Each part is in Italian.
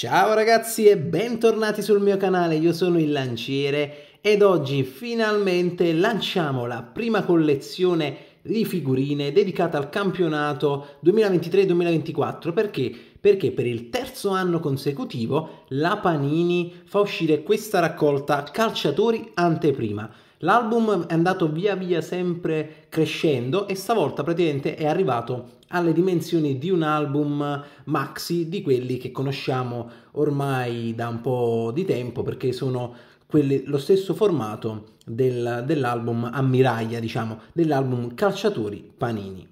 Ciao ragazzi e bentornati sul mio canale, io sono il Lanciere ed oggi finalmente lanciamo la prima collezione di figurine dedicata al campionato 2023-2024 perché? Perché per il terzo anno consecutivo la Panini fa uscire questa raccolta calciatori anteprima. L'album è andato via via sempre crescendo e stavolta praticamente è arrivato alle dimensioni di un album maxi di quelli che conosciamo ormai da un po' di tempo perché sono quelli, lo stesso formato del, dell'album ammiraglia, diciamo, dell'album Calciatori Panini.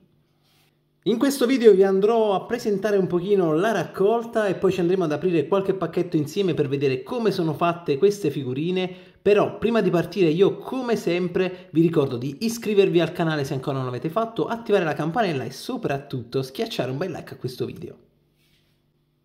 In questo video vi andrò a presentare un pochino la raccolta e poi ci andremo ad aprire qualche pacchetto insieme per vedere come sono fatte queste figurine. Però prima di partire io come sempre vi ricordo di iscrivervi al canale se ancora non l'avete fatto, attivare la campanella e soprattutto schiacciare un bel like a questo video.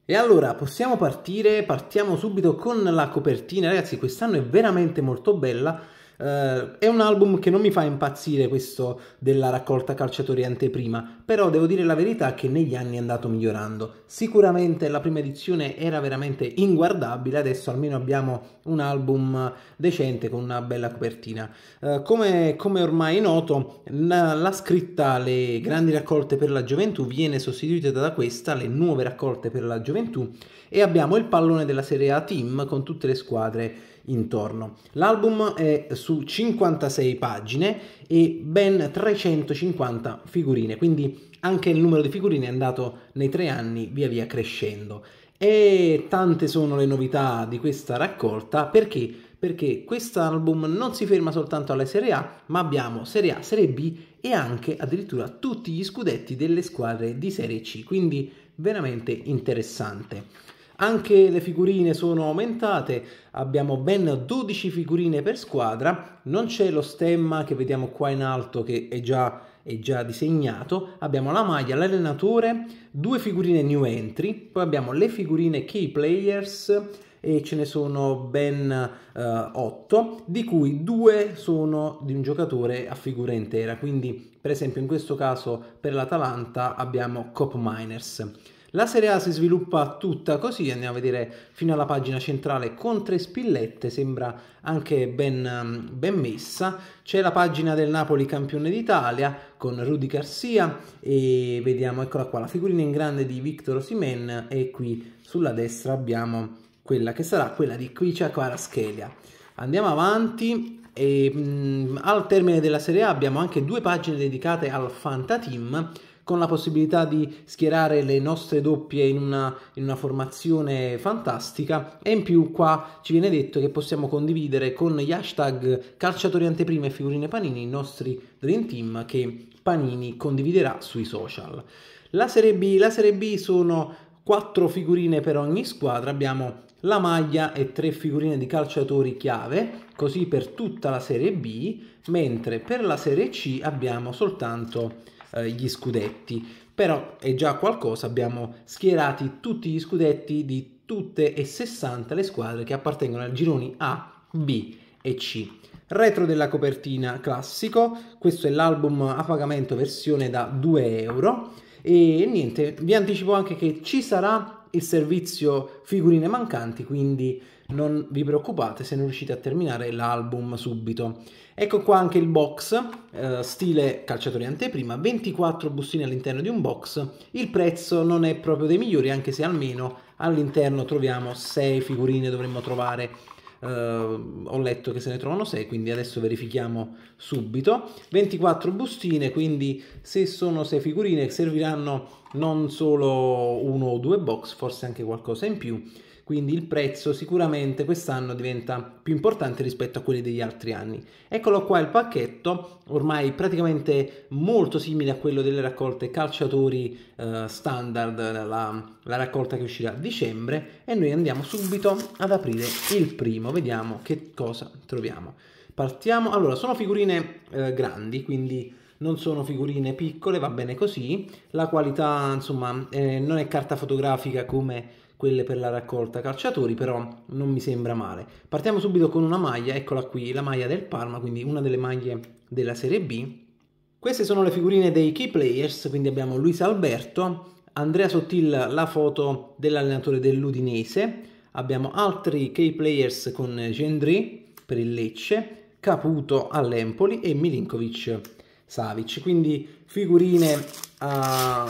E allora possiamo partire, partiamo subito con la copertina, ragazzi quest'anno è veramente molto bella Uh, è un album che non mi fa impazzire questo della raccolta calciatori anteprima, però devo dire la verità che negli anni è andato migliorando. Sicuramente la prima edizione era veramente inguardabile, adesso almeno abbiamo un album decente con una bella copertina. Uh, come, come, ormai noto, la, la scritta Le grandi raccolte per la gioventù viene sostituita da questa, Le nuove raccolte per la gioventù, e abbiamo il pallone della Serie A Team con tutte le squadre intorno. L'album è su 56 pagine e ben 350 figurine, quindi anche il numero di figurine è andato nei tre anni via via crescendo. E tante sono le novità di questa raccolta perché perché quest'album non si ferma soltanto alla Serie A, ma abbiamo Serie A, Serie B e anche addirittura tutti gli scudetti delle squadre di Serie C, quindi veramente interessante. Anche le figurine sono aumentate, abbiamo ben 12 figurine per squadra, non c'è lo stemma che vediamo qua in alto che è già, è già disegnato, abbiamo la maglia, l'allenatore, due figurine new entry, poi abbiamo le figurine key players, e ce ne sono ben eh, 8, di cui due sono di un giocatore a figura intera, quindi per esempio in questo caso per l'Atalanta abbiamo Cop Miners. La Serie A si sviluppa tutta così, andiamo a vedere fino alla pagina centrale con tre spillette, sembra anche ben, ben messa. C'è la pagina del Napoli campione d'Italia con Rudy Garcia e vediamo, eccola qua, la figurina in grande di Victor Osimen e qui sulla destra abbiamo quella che sarà quella di Quicia Quaraschelia. Andiamo avanti, e, mh, mm, al termine della Serie A abbiamo anche due pagine dedicate al Fanta Team con la possibilità di schierare le nostre doppie in una, in una formazione fantastica e in più qua ci viene detto che possiamo condividere con gli hashtag calciatori anteprime e figurine panini i nostri Dream Team che Panini condividerà sui social. La Serie B, la Serie B sono quattro figurine per ogni squadra, abbiamo la maglia e tre figurine di calciatori chiave, così per tutta la Serie B, mentre per la Serie C abbiamo soltanto eh, gli scudetti, però è già qualcosa, abbiamo schierati tutti gli scudetti di tutte e 60 le squadre che appartengono al gironi A, B e C. Retro della copertina classico, questo è l'album a pagamento versione da 2 euro e niente, vi anticipo anche che ci sarà il servizio figurine mancanti, quindi non vi preoccupate se non riuscite a terminare l'album subito. Ecco qua anche il box, eh, stile calciatori anteprima, 24 bustine all'interno di un box, il prezzo non è proprio dei migliori anche se almeno all'interno troviamo 6 figurine dovremmo trovare eh, ho letto che se ne trovano 6, quindi adesso verifichiamo subito. 24 bustine, quindi se sono 6 figurine serviranno non solo uno o due box, forse anche qualcosa in più quindi il prezzo sicuramente quest'anno diventa più importante rispetto a quelli degli altri anni. Eccolo qua il pacchetto, ormai praticamente molto simile a quello delle raccolte calciatori eh, standard, la, la raccolta che uscirà a dicembre e noi andiamo subito ad aprire il primo, vediamo che cosa troviamo. Partiamo, allora sono figurine eh, grandi, quindi non sono figurine piccole, va bene così, la qualità insomma eh, non è carta fotografica come quelle per la raccolta calciatori, però non mi sembra male. Partiamo subito con una maglia, eccola qui, la maglia del Parma, quindi una delle maglie della Serie B. Queste sono le figurine dei key players, quindi abbiamo Luis Alberto, Andrea Sottil la foto dell'allenatore dell'Udinese, abbiamo altri key players con Gendry per il Lecce, Caputo all'Empoli e Milinkovic Savic. Quindi figurine a,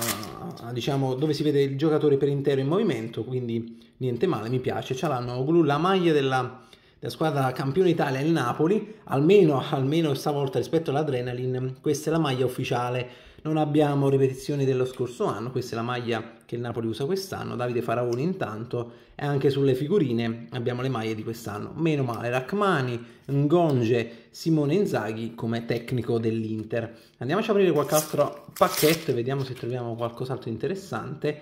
diciamo, dove si vede il giocatore per intero in movimento, quindi niente male, mi piace. Ce l'hanno Glu, la maglia della, della, squadra campione Italia, il Napoli, almeno, almeno stavolta rispetto all'Adrenaline, questa è la maglia ufficiale non abbiamo ripetizioni dello scorso anno, questa è la maglia che il Napoli usa quest'anno, Davide Faraoni intanto e anche sulle figurine abbiamo le maglie di quest'anno, meno male Rachmani, Ngonge, Simone Inzaghi come tecnico dell'Inter. Andiamoci a aprire qualche altro pacchetto e vediamo se troviamo qualcos'altro interessante.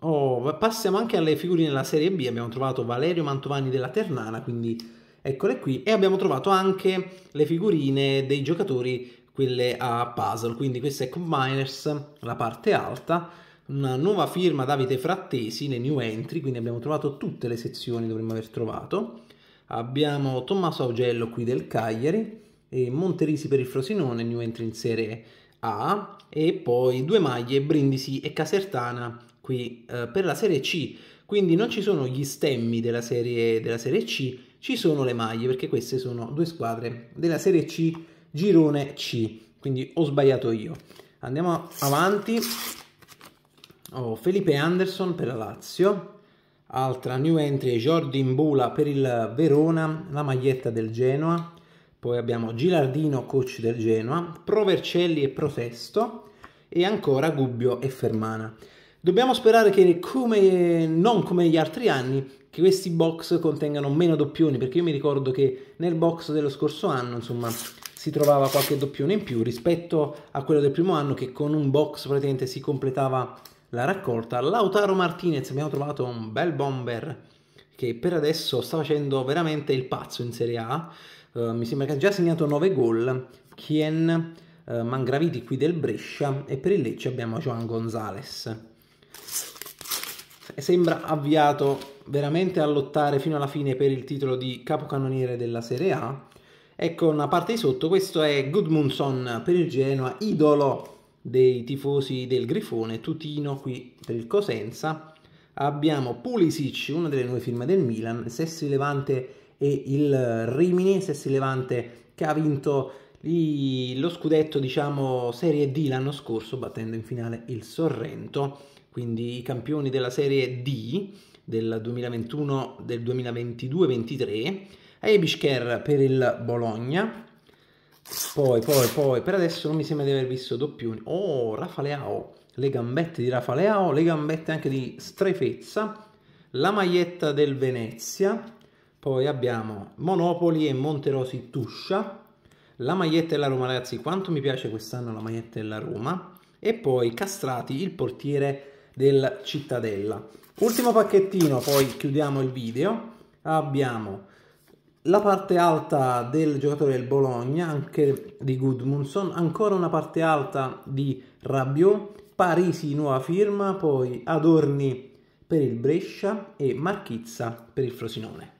Oh, passiamo anche alle figurine della Serie B, abbiamo trovato Valerio Mantovani della Ternana, quindi eccole qui, e abbiamo trovato anche le figurine dei giocatori quelle a puzzle. Quindi questa è Combiners, la parte alta, una nuova firma Davide Frattesi, nei new entry, quindi abbiamo trovato tutte le sezioni, dovremmo aver trovato. Abbiamo Tommaso Augello qui del Cagliari, e Monterisi per il Frosinone, new entry in Serie A, e poi due maglie, Brindisi e Casertana qui eh, per la Serie C. Quindi non ci sono gli stemmi della serie, della serie C, ci sono le maglie, perché queste sono due squadre della Serie C girone C, quindi ho sbagliato io. Andiamo avanti, oh, Felipe Anderson per la Lazio, altra new entry Jordi Bula per il Verona, la maglietta del Genoa, poi abbiamo Gilardino coach del Genoa, Provercelli e Protesto e ancora Gubbio e Fermana. Dobbiamo sperare che come, non come gli altri anni che questi box contengano meno doppioni perché io mi ricordo che nel box dello scorso anno insomma si trovava qualche doppione in più rispetto a quello del primo anno che con un box praticamente si completava la raccolta. Lautaro Martinez abbiamo trovato un bel bomber che per adesso sta facendo veramente il pazzo in Serie A. Uh, mi sembra che ha già segnato 9 gol. Kien uh, Mangraviti qui del Brescia e per il Lecce abbiamo Joan Gonzales. sembra avviato veramente a lottare fino alla fine per il titolo di capocannoniere della Serie A ecco una parte di sotto questo è Gudmundsson per il Genoa, idolo dei tifosi del Grifone, Tutino qui per il Cosenza. Abbiamo Pulisic, una delle nuove firme del Milan, Sessi Levante e il Rimini, Sessi Levante che ha vinto lo scudetto diciamo Serie D l'anno scorso battendo in finale il Sorrento, quindi i campioni della Serie D del 2021 del 2022-23 Aibishker per il Bologna. Poi, poi, poi, per adesso non mi sembra di aver visto doppioni. Oh, Rafa le gambette di Rafa le gambette anche di Strefezza, la maglietta del Venezia, poi abbiamo Monopoli e Monterosi Tuscia, la maglietta della Roma, ragazzi, quanto mi piace quest'anno la maglietta della Roma, e poi Castrati, il portiere del Cittadella. Ultimo pacchettino, poi chiudiamo il video. Abbiamo la parte alta del giocatore del Bologna, anche di Gudmundsson, ancora una parte alta di Rabiot, Parisi nuova firma, poi Adorni per il Brescia e Marchizza per il Frosinone.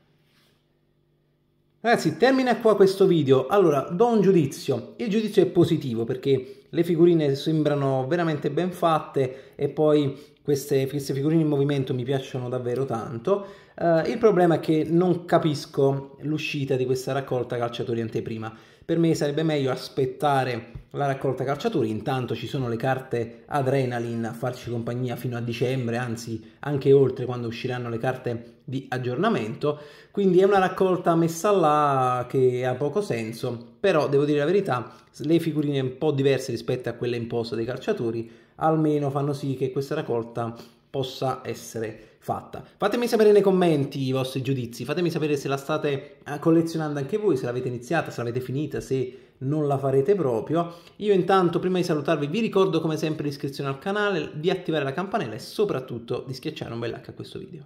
Ragazzi, termina qua questo video. Allora, do un giudizio. Il giudizio è positivo perché le figurine sembrano veramente ben fatte e poi queste, queste figurine in movimento mi piacciono davvero tanto. Uh, il problema è che non capisco l'uscita di questa raccolta calciatori anteprima. Per me sarebbe meglio aspettare la raccolta calciatori, intanto ci sono le carte Adrenaline a farci compagnia fino a dicembre, anzi anche oltre quando usciranno le carte di aggiornamento, quindi è una raccolta messa là che ha poco senso, però devo dire la verità, le figurine un po' diverse rispetto a quelle in posa dei calciatori almeno fanno sì che questa raccolta possa essere fatta. Fatemi sapere nei commenti i vostri giudizi, fatemi sapere se la state eh, collezionando anche voi, se l'avete iniziata, se l'avete finita, se non la farete proprio. Io intanto prima di salutarvi vi ricordo come sempre l'iscrizione al canale, di attivare la campanella e soprattutto di schiacciare un bel like a questo video.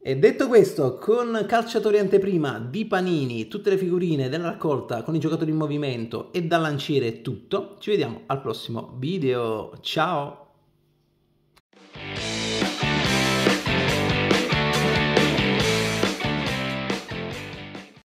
E detto questo, con calciatori anteprima di Panini, tutte le figurine della raccolta con i giocatori in movimento e da lanciere tutto. Ci vediamo al prossimo video. Ciao!